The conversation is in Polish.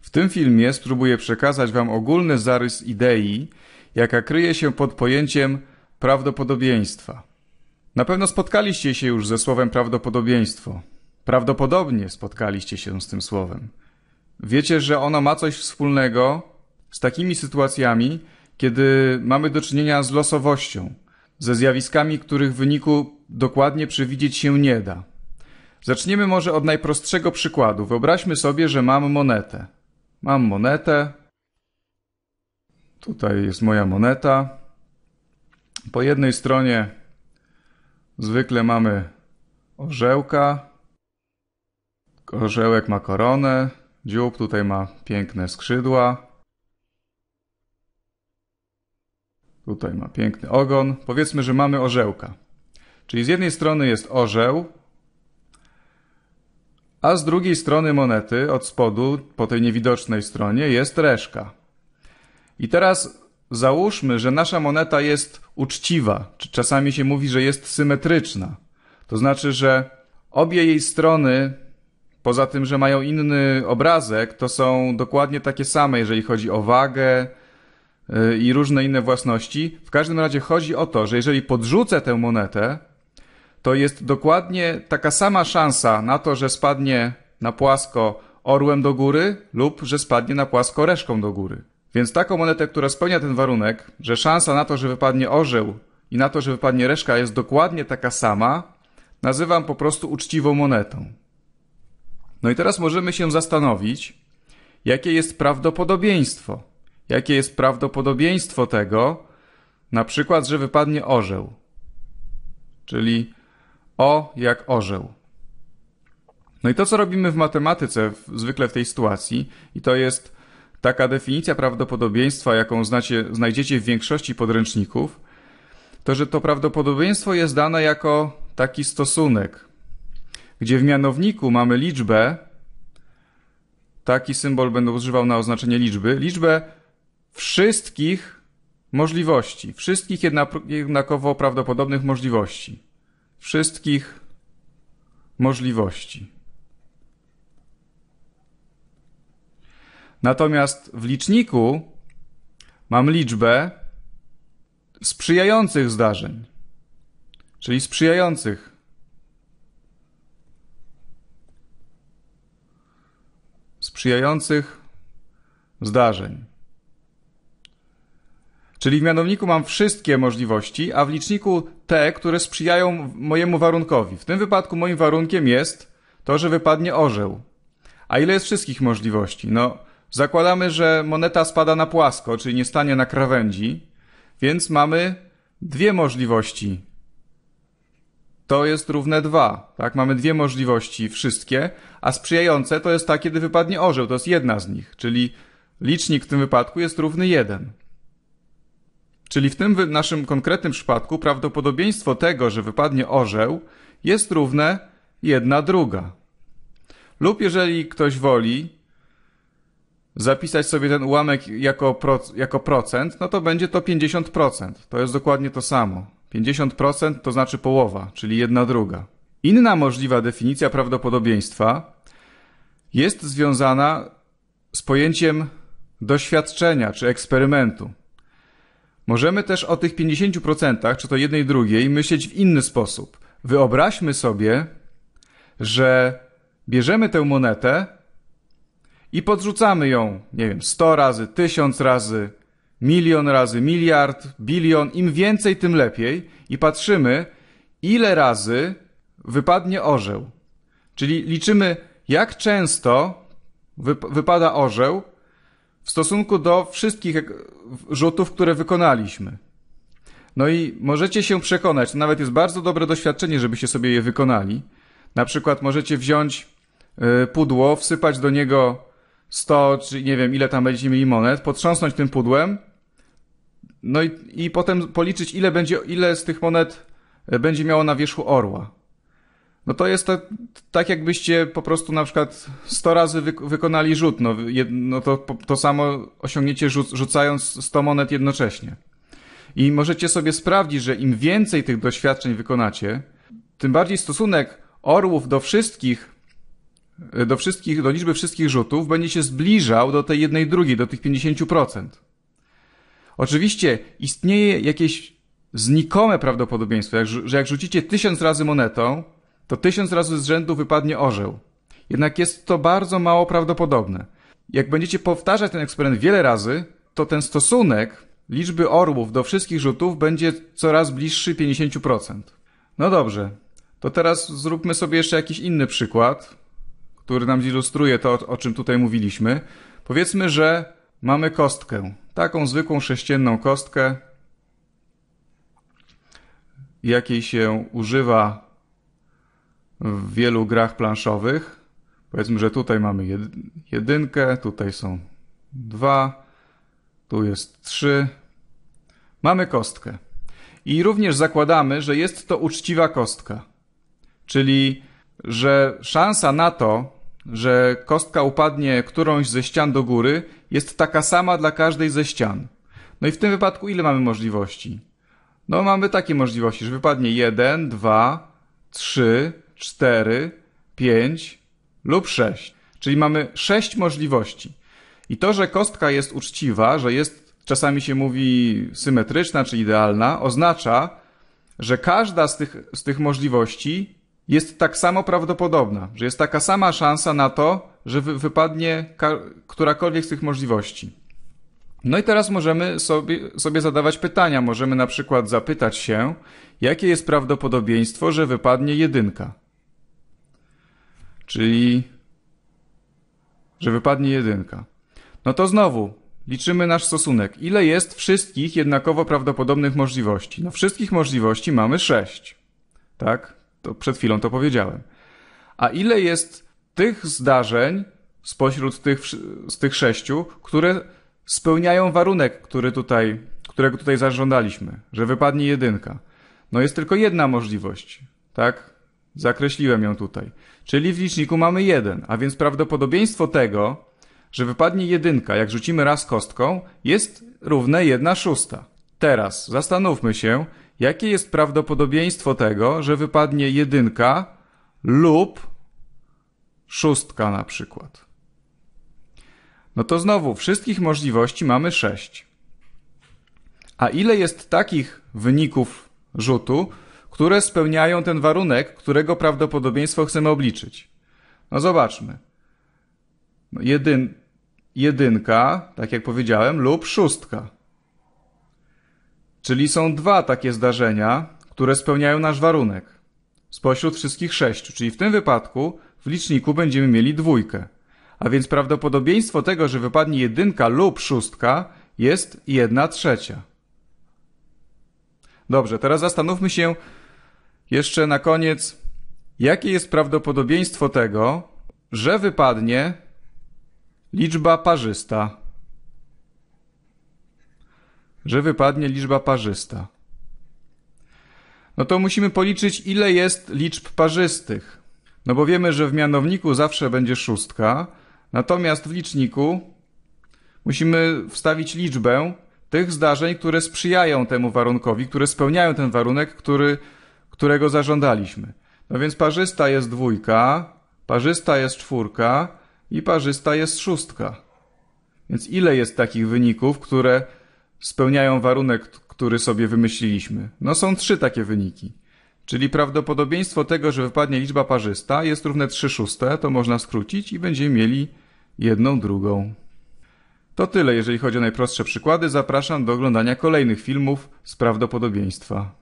W tym filmie spróbuję przekazać Wam ogólny zarys idei, jaka kryje się pod pojęciem prawdopodobieństwa. Na pewno spotkaliście się już ze słowem prawdopodobieństwo. Prawdopodobnie spotkaliście się z tym słowem. Wiecie, że ono ma coś wspólnego z takimi sytuacjami, kiedy mamy do czynienia z losowością, ze zjawiskami, których wyniku dokładnie przewidzieć się nie da. Zaczniemy może od najprostszego przykładu. Wyobraźmy sobie, że mam monetę. Mam monetę. Tutaj jest moja moneta. Po jednej stronie zwykle mamy orzełka. Orzełek ma koronę. Dziób tutaj ma piękne skrzydła. Tutaj ma piękny ogon. Powiedzmy, że mamy orzełka. Czyli z jednej strony jest orzeł, a z drugiej strony monety, od spodu, po tej niewidocznej stronie, jest reszka. I teraz załóżmy, że nasza moneta jest uczciwa, czy czasami się mówi, że jest symetryczna. To znaczy, że obie jej strony, poza tym, że mają inny obrazek, to są dokładnie takie same, jeżeli chodzi o wagę y, i różne inne własności. W każdym razie chodzi o to, że jeżeli podrzucę tę monetę, to jest dokładnie taka sama szansa na to, że spadnie na płasko orłem do góry lub że spadnie na płasko reszką do góry. Więc taką monetę, która spełnia ten warunek, że szansa na to, że wypadnie orzeł i na to, że wypadnie reszka jest dokładnie taka sama, nazywam po prostu uczciwą monetą. No i teraz możemy się zastanowić, jakie jest prawdopodobieństwo. Jakie jest prawdopodobieństwo tego, na przykład, że wypadnie orzeł. Czyli o jak orzeł. No i to, co robimy w matematyce, w, zwykle w tej sytuacji, i to jest taka definicja prawdopodobieństwa, jaką znacie, znajdziecie w większości podręczników, to że to prawdopodobieństwo jest dane jako taki stosunek, gdzie w mianowniku mamy liczbę, taki symbol będę używał na oznaczenie liczby, liczbę wszystkich możliwości, wszystkich jednakowo prawdopodobnych możliwości wszystkich możliwości. Natomiast w liczniku mam liczbę sprzyjających zdarzeń, czyli sprzyjających. Sprzyjających zdarzeń. Czyli w mianowniku mam wszystkie możliwości, a w liczniku te, które sprzyjają mojemu warunkowi. W tym wypadku moim warunkiem jest to, że wypadnie orzeł. A ile jest wszystkich możliwości? No, zakładamy, że moneta spada na płasko, czyli nie stanie na krawędzi, więc mamy dwie możliwości. To jest równe dwa, tak? Mamy dwie możliwości, wszystkie, a sprzyjające to jest ta, kiedy wypadnie orzeł, to jest jedna z nich, czyli licznik w tym wypadku jest równy jeden. Czyli w tym naszym konkretnym przypadku prawdopodobieństwo tego, że wypadnie orzeł, jest równe 1 druga. Lub jeżeli ktoś woli zapisać sobie ten ułamek jako, pro, jako procent, no to będzie to 50%. To jest dokładnie to samo. 50% to znaczy połowa, czyli 1 druga. Inna możliwa definicja prawdopodobieństwa jest związana z pojęciem doświadczenia czy eksperymentu. Możemy też o tych 50%, czy to jednej drugiej, myśleć w inny sposób. Wyobraźmy sobie, że bierzemy tę monetę i podrzucamy ją, nie wiem, 100 razy, 1000 razy, milion razy, miliard, bilion, im więcej, tym lepiej, i patrzymy, ile razy wypadnie orzeł. Czyli liczymy, jak często wypada orzeł w stosunku do wszystkich rzutów, które wykonaliśmy. No i możecie się przekonać, nawet jest bardzo dobre doświadczenie, żebyście sobie je wykonali. Na przykład możecie wziąć y, pudło, wsypać do niego 100, czy nie wiem, ile tam będziecie mieli monet, potrząsnąć tym pudłem, no i, i potem policzyć, ile będzie, ile z tych monet y, będzie miało na wierzchu orła. No to jest to, tak, jakbyście po prostu na przykład 100 razy wy, wykonali rzut. No, jed, no to, to samo osiągniecie rzuc, rzucając 100 monet jednocześnie. I możecie sobie sprawdzić, że im więcej tych doświadczeń wykonacie, tym bardziej stosunek orłów do wszystkich, e, do wszystkich, do liczby wszystkich rzutów będzie się zbliżał do tej jednej drugiej, do tych 50%. Oczywiście istnieje jakieś znikome prawdopodobieństwo, że jak rzucicie tysiąc razy monetą, to tysiąc razy z rzędu wypadnie orzeł. Jednak jest to bardzo mało prawdopodobne. Jak będziecie powtarzać ten eksperyment wiele razy, to ten stosunek liczby orłów do wszystkich rzutów będzie coraz bliższy 50%. No dobrze, to teraz zróbmy sobie jeszcze jakiś inny przykład, który nam zilustruje to, o czym tutaj mówiliśmy. Powiedzmy, że mamy kostkę, taką zwykłą sześcienną kostkę, jakiej się używa w wielu grach planszowych. Powiedzmy, że tutaj mamy jedynkę, tutaj są dwa, tu jest trzy. Mamy kostkę. I również zakładamy, że jest to uczciwa kostka. Czyli, że szansa na to, że kostka upadnie którąś ze ścian do góry, jest taka sama dla każdej ze ścian. No i w tym wypadku ile mamy możliwości? No mamy takie możliwości, że wypadnie jeden, dwa, trzy 4, 5 lub 6. Czyli mamy 6 możliwości. I to, że kostka jest uczciwa, że jest, czasami się mówi, symetryczna czy idealna, oznacza, że każda z tych, z tych możliwości jest tak samo prawdopodobna, że jest taka sama szansa na to, że wy, wypadnie którakolwiek z tych możliwości. No i teraz możemy sobie, sobie zadawać pytania. Możemy na przykład zapytać się, jakie jest prawdopodobieństwo, że wypadnie jedynka czyli że wypadnie jedynka. No to znowu liczymy nasz stosunek. Ile jest wszystkich jednakowo prawdopodobnych możliwości? No wszystkich możliwości mamy 6. Tak? To przed chwilą to powiedziałem. A ile jest tych zdarzeń spośród tych, z tych sześciu, które spełniają warunek, który tutaj, którego tutaj zażądaliśmy, że wypadnie jedynka? No jest tylko jedna możliwość, tak? Zakreśliłem ją tutaj. Czyli w liczniku mamy 1, a więc prawdopodobieństwo tego, że wypadnie jedynka, jak rzucimy raz kostką, jest równe 1 szósta. Teraz zastanówmy się, jakie jest prawdopodobieństwo tego, że wypadnie jedynka lub szóstka na przykład. No to znowu, wszystkich możliwości mamy 6. A ile jest takich wyników rzutu, które spełniają ten warunek, którego prawdopodobieństwo chcemy obliczyć. No zobaczmy. No jedyn, jedynka, tak jak powiedziałem, lub szóstka. Czyli są dwa takie zdarzenia, które spełniają nasz warunek. Spośród wszystkich sześciu, czyli w tym wypadku w liczniku będziemy mieli dwójkę. A więc prawdopodobieństwo tego, że wypadnie jedynka lub szóstka jest jedna trzecia. Dobrze, teraz zastanówmy się, jeszcze na koniec, jakie jest prawdopodobieństwo tego, że wypadnie liczba parzysta? Że wypadnie liczba parzysta. No to musimy policzyć, ile jest liczb parzystych. No bo wiemy, że w mianowniku zawsze będzie szóstka, natomiast w liczniku musimy wstawić liczbę tych zdarzeń, które sprzyjają temu warunkowi, które spełniają ten warunek, który którego zażądaliśmy. No więc parzysta jest dwójka, parzysta jest czwórka i parzysta jest szóstka. Więc ile jest takich wyników, które spełniają warunek, który sobie wymyśliliśmy? No są trzy takie wyniki. Czyli prawdopodobieństwo tego, że wypadnie liczba parzysta jest równe 3 szóste, to można skrócić i będziemy mieli jedną drugą. To tyle, jeżeli chodzi o najprostsze przykłady. Zapraszam do oglądania kolejnych filmów z prawdopodobieństwa.